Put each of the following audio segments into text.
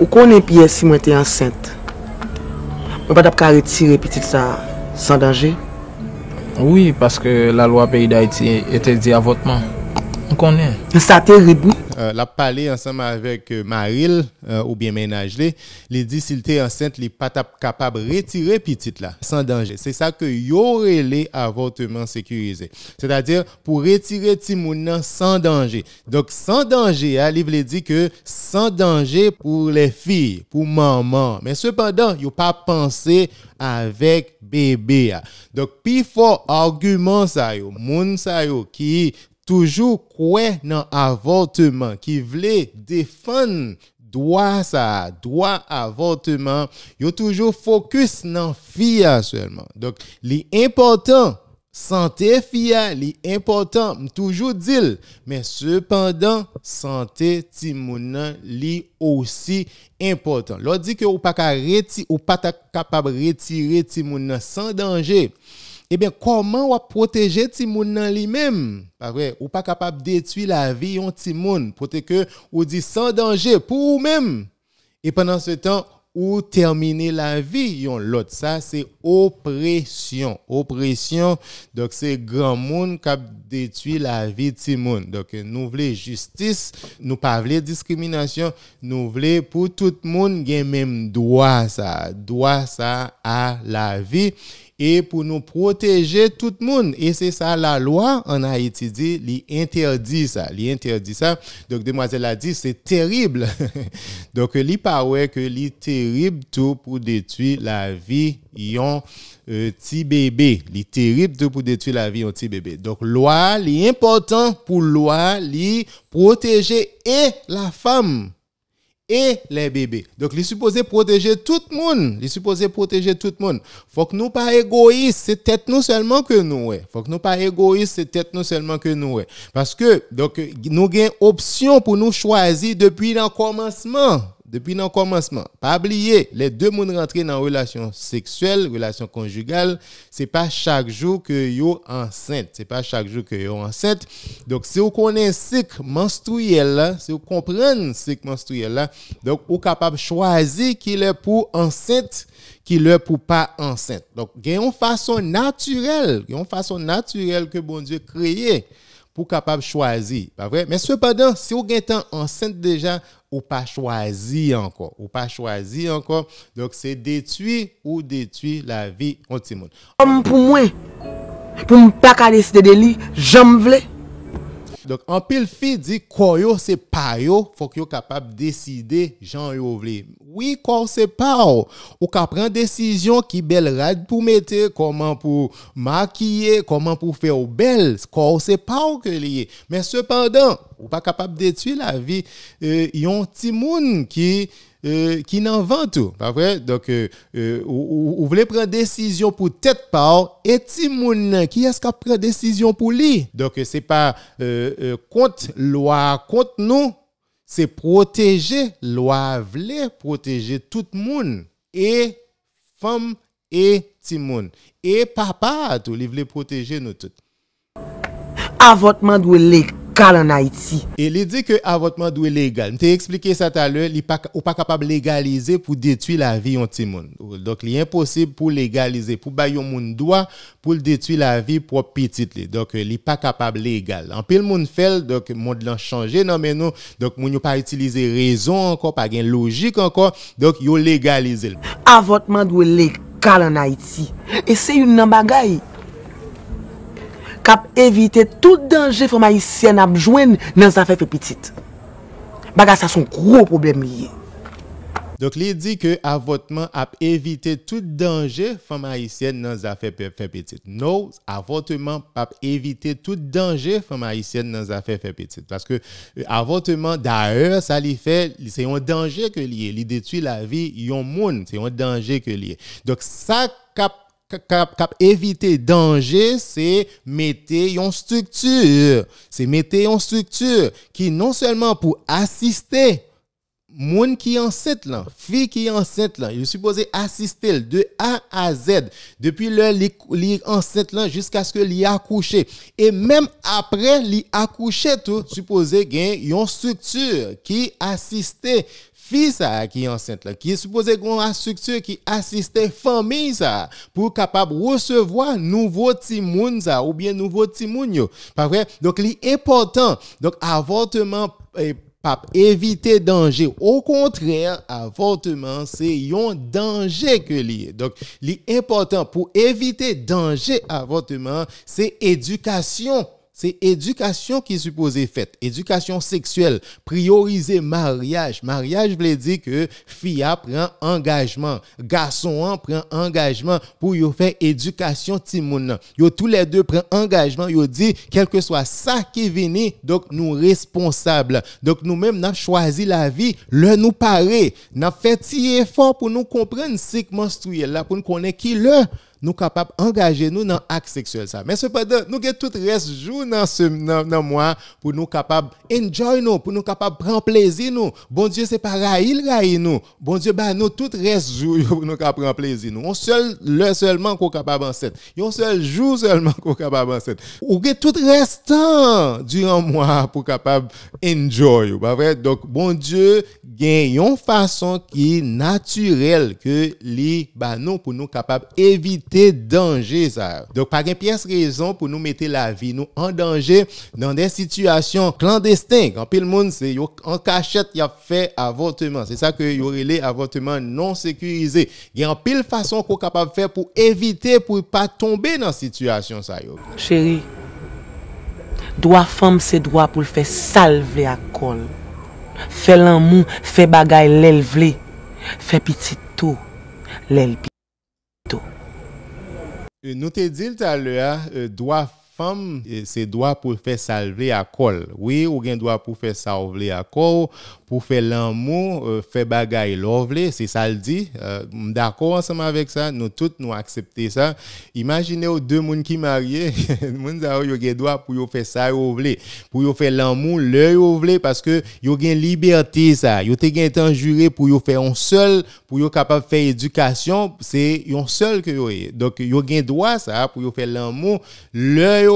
Ou konen piye si mwen te an sent? Mwen pa dab ka reti repiti sa san dange? Oui, paske la lwa peyi da iti ete di avotman. Ça euh, l'a palais ensemble avec euh, Maril, euh, ou bien ménage les dit s'il était enceinte, les pas capable de retirer petite là, sans danger. C'est ça que aurait les avortements sécurisés. C'est-à-dire, pour retirer timoun sans danger. Donc, sans danger, hein, il que sans danger pour les filles, pour maman. Mais cependant, il a pas pensé avec bébé. Hein. Donc, plus fort argument ça yo, moun ça yo, qui Toujou kwen nan avortman, ki vle defan doa sa, doa avortman, yon toujou fokus nan fiya selman. Li important, sante fiya, li important, m toujou dil, men sepandan, sante timounan li osi important. Lo di ke ou pata kapab retire timounan san dangey. eh bien, comment on protéger Timoun dans lui-même? Ou pas capable pas détruire la vie de Timoun pour que ou dit sans danger pour vous-même. Et pendant ce temps, ou terminer la vie yon l'autre. Ça, c'est oppression. Oppression, donc c'est grand monde qui détruit la vie de monde. Donc, nous voulons justice, nous pas voulons discrimination, nous voulons pour tout le monde gain même droit ça, droit ça à la vie et pour nous protéger tout le monde. Et c'est ça la loi en Haïti dit, interdit ça, interdit ça. Donc demoiselle a dit c'est terrible. Donc li paraît que li terrible tout pour détruire la vie yon euh, petit bébé. Li terrible tout pour détruire la vie en petit bébé. Donc loi, li important pour loi, li protéger et la femme et les bébés. Donc, les supposé protéger tout le monde. Les supposé protéger tout le monde. Faut que nous pas égoïste. c'est tête nous seulement que nous. Il Faut que nous pas égoïstes, c'est tête nous seulement que nous. Parce que, donc, nous avons option pour nous choisir depuis le commencement depuis le commencement. Pas oublier, les deux mondes rentrés dans relation sexuelle, relation conjugale, c'est pas chaque jour que yo enceinte, c'est pas chaque jour que yo enceinte. Donc si vous connaissez cycle menstruel si vous comprenez cycle menstruel là, donc vous capable choisir qui est pour enceinte, qui est pour pas enceinte. Donc, il y a une façon naturelle, il y a une façon naturelle que bon Dieu créé pour capable choisir, vrai? Mais cependant, si vous êtes enceinte déjà, ou pas choisi encore, ou pas choisi encore, donc c'est détruit ou détruit la vie en Comme pour moi, pour ne pas décider de lui, voulais. Anpil fi di, kwa yo se payo, fok yo kapab deside jan yo vle. Oui, kwa yo se payo, ou ka pren desijyon ki bel rag pou mete, koman pou makiye, koman pou fe ou bel, kwa yo se payo ke liye. Men sepandan, ou pa kapab detui la vi, euh, yon timoun ki... Ki nan vant ou? Par pre, euh, euh, euh, ou vle pre desisyon pou tet pa ou, eti moun nan, ki eska pre desisyon pou li? Dok se pa kont lwa kont nou, se proteje, lwa vle proteje tout moun, e fam, e timoun, e papa atou, li vle proteje nou tout. A votman dwe lek, E li di ke avotman dwe legal. Mte eksplike sa taler, li pa kapab legalize pou detui la vi yon timon. Dok li imposib pou legalize, pou bayon moun dwa pou detui la vi pou apitit li. Dok li pa kapab legal. Anpil moun fel, dok moun lan chanje nan menon, dok moun yo pa itilize rezon ankon, pa gen logik ankon, dok yo legalize. Avotman dwe legal an Haiti. E se yon nan bagayi. kap evite tout dange foma isyen ap jwen nan zafè fè pètit. Bagat sa son gro problem liye. Donk li di ke avotman ap evite tout dange foma isyen nan zafè fè pètit. Nou, avotman ap evite tout dange foma isyen nan zafè fè pètit. Paske euh, avotman da e, sa li fe, se yon dange ke liye. Li detui la vi yon moun, se yon dange ke liye. Donk sa kap evite tout dange foma isyen nan zafè fè pètit. Kap evite denje, se mette yon struktur. Se mette yon struktur ki non selman pou asiste moun ki anset lan, fi ki anset lan. Yon suppose asiste l de A a Z, depi l li anset lan, jiska se li akouche. E menm apre li akouche tout, suppose gen yon struktur ki asiste l. qui qui enceinte qui qui est supposée qu'on a structure qui pour pour pour pour recevoir recevoir timoun ou bien nouveau. timoun yo. Donc, l'important, important, avortement eh, pap éviter danger Au contraire avortement c'est un danger que li. donc l'important pour éviter danger avortement, c'est éducation Se edukasyon ki supose fet, edukasyon seksuel, priorize mariage. Mariage vle di ke fia pren angajman, gason an pren angajman pou yo fe edukasyon ti moun nan. Yo tou le de pren angajman, yo di kelke swa sa ki vini, dok nou responsable. Dok nou menm nan chwazi la vi, lè nou pare, nan fet siye fò pou nou komprenn sik menstruyel la pou nou konen ki lè. nou kapap angaje nou nan ak seksuel sa. Men sepade, nou gen tout res jou nan mwa pou nou kapap enjoy nou, pou nou kapap pran plezi nou. Bon die, sepa ra il ra in nou. Bon die, ba nou tout res jou pou nou kapap pran plezi nou. Yon sel lè selman pou kapap anset. Yon sel jou selman pou kapap anset. Ou gen tout res tan diran mwa pou kapap enjoy ou. Ba vre, donk bon die gen yon fason ki naturel ke li ba nou pou nou kapap evite éviter danger ça. Donc pas une pièce raison pour nous mettre la vie nous en danger dans des situations clandestines. En pile monde c'est en cachette y a fait avortement. C'est ça que y aurait avortement non sécurisé. Il y a en pile façon qu'on capable faire pour éviter pour pas tomber dans situation ça Chérie, droit femme c'est droit pour le faire salver à col. Fais l'amour, fais bagaille l'élever. Fais petit tout, l'elpi tout. Euh, nou te dil talwa, euh, doa fam euh, se doa pou fe salve akol. Ou gen doa pou fe salve akol ou gen doa pou fe salve akol. pour faire l'amour, euh, faire bagaille lovely, c'est ça le dit. Euh, d'accord ensemble avec ça, nous tous nous accepter ça. Imaginez aux deux personnes qui mariés, moun ça droit pour faire ça pour faire l'amour l'œil parce que yo gen liberté ça. Yo te temps juré pour faire un seul, pour yo capable faire éducation, c'est un seul que yo est. Donc yo gen droit ça pour faire l'amour l'œil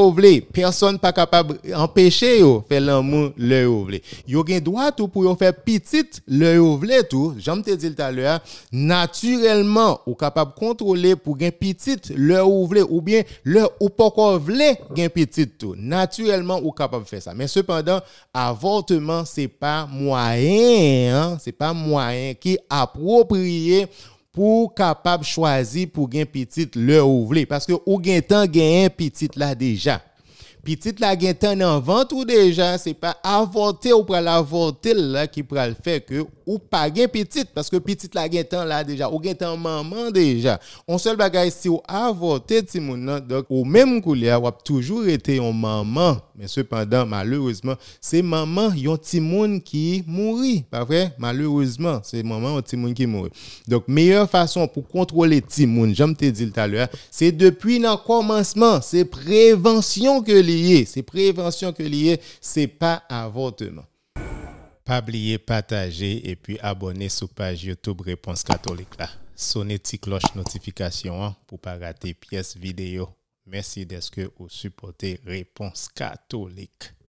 Personne pas capable d'empêcher yo faire l'amour le yo vle. Yo gen droit tout pour faire lè piti lè ou vle tou, jom te dil talè a, natyrelman ou kapab kontrole pou gen piti lè ou vle, ou bien lè ou pokon vle gen piti tou, natyrelman ou kapab fè sa. Men sepandan, avortement se pa mwayen, se pa mwayen ki apropriye pou kapab chwazi pou gen piti lè ou vle, paske ou gen tan gen yon piti la deja. pi tit la gen tan nan vantou dejan, se pa avote ou pral avote l la ki pral fe ke ou. Ou pa gen pitit, paske pitit la gen tan la deja, ou gen tan maman deja. On sel bagay si ou avote timoun nan, dok ou menmou kou li a wap toujou rete yon maman, men sepadan, malerouzman, se maman yon timoun ki mouri, pa vre? Malerouzman, se maman yon timoun ki mouri. Dok, meyèr fason pou kontrole timoun, jom te di l talwe a, se depuy nan koumanseman, se prevensyon ke li ye, se prevensyon ke li ye, se pa avote nan. Pas oublier partager et puis abonner sur page YouTube Réponse catholique là. Sonnez petite cloche notification hein, pour pas rater pièce vidéo. Merci d'être que vous supporter Réponse catholique.